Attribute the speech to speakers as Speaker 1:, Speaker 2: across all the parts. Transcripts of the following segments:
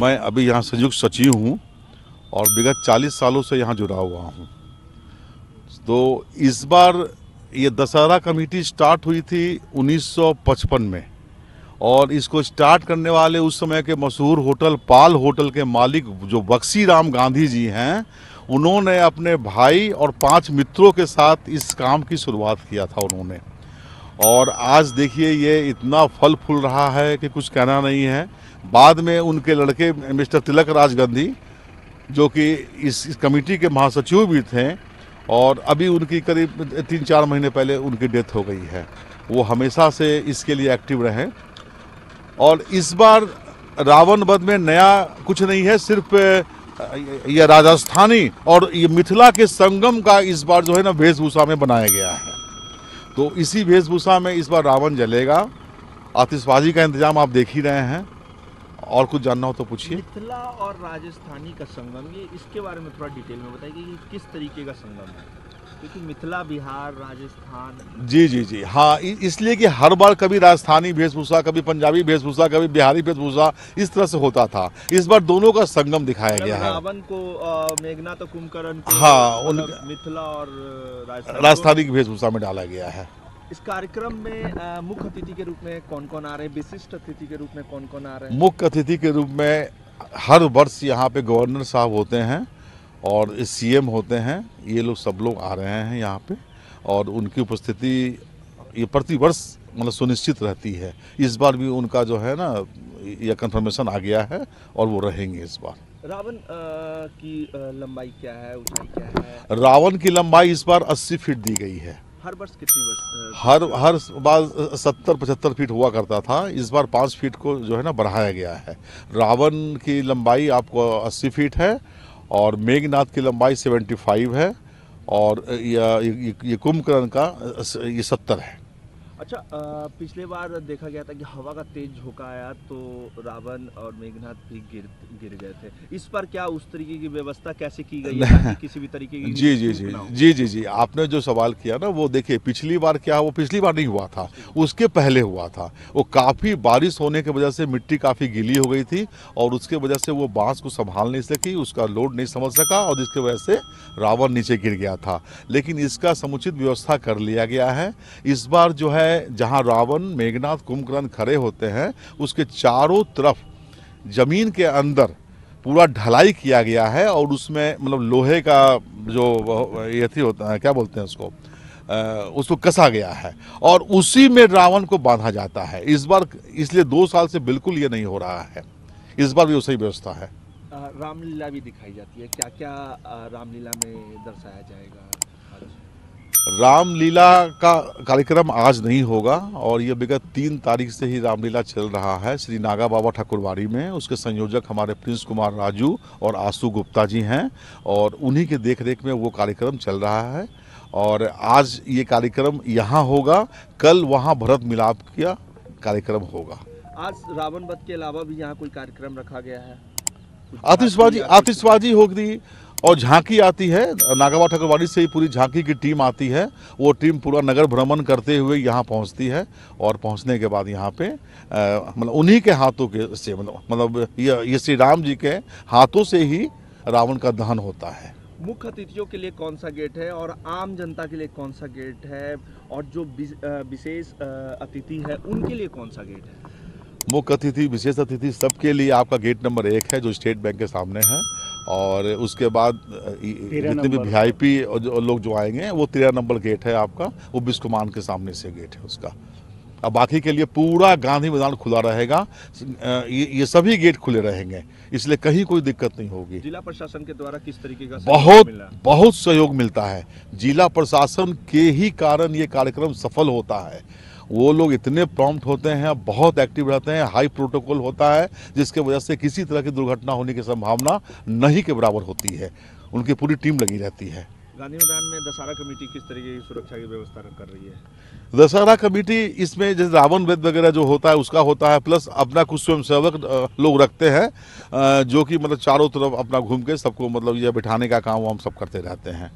Speaker 1: मैं अभी यहाँ संयुक्त सचिव हूँ और विगत 40 सालों से यहाँ जुड़ा हुआ हूँ तो इस बार ये दशहरा कमेटी स्टार्ट हुई थी 1955 में और इसको स्टार्ट करने वाले उस समय के मशहूर होटल पाल होटल के मालिक जो बक्सी राम गांधी जी हैं उन्होंने अपने भाई और पांच मित्रों के साथ इस काम की शुरुआत किया था उन्होंने और आज देखिए ये इतना फल फूल रहा है कि कुछ कहना नहीं है बाद में उनके लड़के मिस्टर तिलक राज गांधी जो कि इस, इस कमेटी के महासचिव भी थे और अभी उनकी करीब तीन चार महीने पहले उनकी डेथ हो गई है वो हमेशा से इसके लिए एक्टिव रहे और इस बार रावण वध में नया कुछ नहीं है सिर्फ यह राजस्थानी और ये मिथिला के संगम का इस बार जो है ना वेशभूषा में बनाया गया है तो इसी वेशभूषा में इस बार रावण जलेगा आतिशबाजी का इंतजाम आप देख ही रहे हैं और कुछ जानना हो तो पूछिए
Speaker 2: मिथिला और राजस्थानी का संगम ये इसके बारे में थोड़ा डिटेल में बताइए कि किस तरीके का संगम है क्योंकि मिथिला बिहार राजस्थान
Speaker 1: जी जी जी हाँ इसलिए कि हर बार कभी राजस्थानी वेशभूषा कभी पंजाबी वेशभूषा कभी बिहारी वेशभूषा इस तरह से होता था इस बार दोनों का संगम दिखाया मतलब गया है रावण को मेघनाथ कुंभकर्ण हाँ मतलब मिथिला
Speaker 2: और राजस्थानी
Speaker 1: की वेशभूषा में डाला गया है इस कार्यक्रम में मुख्य
Speaker 2: अतिथि के रूप में कौन कौन आ रहे हैं विशिष्ट अतिथि के रूप में कौन कौन आ रहे हैं मुख्य
Speaker 1: अतिथि के रूप में हर वर्ष यहाँ पे गवर्नर साहब होते हैं और सीएम होते हैं ये लोग सब लोग आ रहे हैं यहाँ पे और उनकी उपस्थिति ये प्रतिवर्ष मतलब सुनिश्चित रहती है इस बार भी उनका जो है ना यह कंफर्मेशन आ गया है और वो रहेंगे इस बार
Speaker 2: रावण की लंबाई क्या है ऊंचाई क्या
Speaker 1: है रावण की लंबाई इस बार 80 फीट दी गई है हर वर्ष कितनी वर्ष हर हर बार सत्तर पचहत्तर फीट हुआ करता था इस बार पाँच फीट को जो है ना बढ़ाया गया है रावण की लंबाई आपको अस्सी फीट है और मेघनाथ की लंबाई सेवेंटी फाइव है और ये, ये, ये कुंभकर्ण का ये सत्तर है
Speaker 2: अच्छा पिछले बार देखा गया था कि हवा का तेज झोंका आया तो रावण और मेघनाथ भी गिर गिर गए थे इस पर क्या उस तरीके की व्यवस्था कैसे की गई है किसी भी तरीके की जी जी जी
Speaker 1: जी जी जी आपने जो सवाल किया ना वो देखिए पिछली बार क्या वो पिछली बार नहीं हुआ था उसके पहले हुआ था वो काफ़ी बारिश होने की वजह से मिट्टी काफ़ी गीली हो गई थी और उसके वजह से वो बाँस को संभाल नहीं सकी उसका लोड नहीं समझ सका और जिसकी वजह से रावण नीचे गिर गया था लेकिन इसका समुचित व्यवस्था कर लिया गया है इस बार जो है है जहाँ रावण मेघनाथ कुंभकर्ण खड़े होते हैं उसके चारों तरफ जमीन के अंदर पूरा ढलाई किया गया है और उसमें मतलब लोहे का जो ये थी होता है क्या बोलते हैं उसको उसको कसा गया है और उसी में रावण को बांधा जाता है इस बार इसलिए दो साल से बिल्कुल ये नहीं हो रहा है इस बार भी सही व्यवस्था है
Speaker 2: रामलीला भी दिखाई जाती है क्या क्या रामलीला में दर्शाया जाएगा
Speaker 1: रामलीला का कार्यक्रम आज नहीं होगा और ये विगत तीन तारीख से ही रामलीला चल रहा है श्री नागा बाबा ठाकुरवाड़ी में उसके संयोजक हमारे प्रिंस कुमार राजू और आशु गुप्ता जी हैं और उन्हीं के देखरेख में वो कार्यक्रम चल रहा है और आज ये कार्यक्रम यहाँ होगा कल वहाँ भरत मिलाप का कार्यक्रम होगा
Speaker 2: आज रावण वध के अलावा भी यहाँ कोई कार्यक्रम रखा गया है
Speaker 1: आतिशबाजी आतिशबाजी होगी और झांकी आती है नागावा ठाकुरवाड़ी से ही पूरी झांकी की टीम आती है वो टीम पूरा नगर भ्रमण करते हुए यहाँ पहुँचती है और पहुँचने के बाद यहाँ पे मतलब उन्हीं के हाथों के से मतलब, मतलब ये ये श्री राम जी के हाथों से ही रावण का दहन होता है
Speaker 2: मुख्य अतिथियों के लिए कौन सा गेट है और आम जनता के लिए कौन सा गेट है और जो विशेष अतिथि है उनके लिए कौन सा गेट है
Speaker 1: मुख्य अतिथि विशेष अतिथि सबके लिए आपका गेट नंबर एक है जो स्टेट बैंक के सामने है और उसके बाद जितने भी वी आई पी लोग जो आएंगे वो तेरह नंबर गेट है आपका वो बिस्कुमान के सामने से गेट है उसका अब बाकी के लिए पूरा गांधी मैदान खुला रहेगा ये, ये सभी गेट खुले रहेंगे इसलिए कहीं कोई दिक्कत नहीं होगी
Speaker 2: जिला प्रशासन के द्वारा किस तरीके का बहुत
Speaker 1: बहुत सहयोग मिलता है जिला प्रशासन के ही कारण ये कार्यक्रम सफल होता है वो लोग इतने प्रॉम्प्ट होते हैं बहुत एक्टिव रहते हैं हाई प्रोटोकॉल होता है जिसके वजह से किसी तरह की दुर्घटना होने की संभावना नहीं के बराबर होती है उनकी पूरी टीम लगी रहती है
Speaker 2: गांधी मैदान में दशहरा कमेटी किस तरीके की सुरक्षा की व्यवस्था कर रही
Speaker 1: है दशहरा कमेटी इसमें जैसे रावण वेद वगैरह जो होता है उसका होता है प्लस अपना कुछ स्वयंसेवक लोग रखते हैं जो कि मतलब चारों तरफ अपना घूम के सबको मतलब यह बिठाने का काम हम सब करते रहते हैं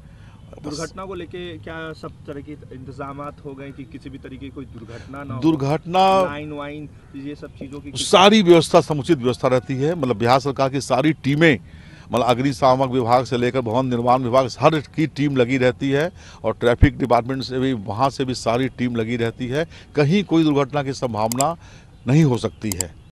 Speaker 1: दुर्घटना
Speaker 2: को लेके क्या सब तरह के इंतजाम हो गए कि किसी भी तरीके कोई दुर्घटना ना दुर्घटना लाइन वाइन ये सब चीजों की सारी
Speaker 1: व्यवस्था समुचित व्यवस्था रहती है मतलब बिहार सरकार की सारी टीमें मतलब अग्निशामक विभाग से लेकर भवन निर्माण विभाग हर की टीम लगी रहती है और ट्रैफिक डिपार्टमेंट से भी वहाँ से भी सारी टीम लगी रहती है कहीं कोई दुर्घटना की संभावना नहीं हो सकती है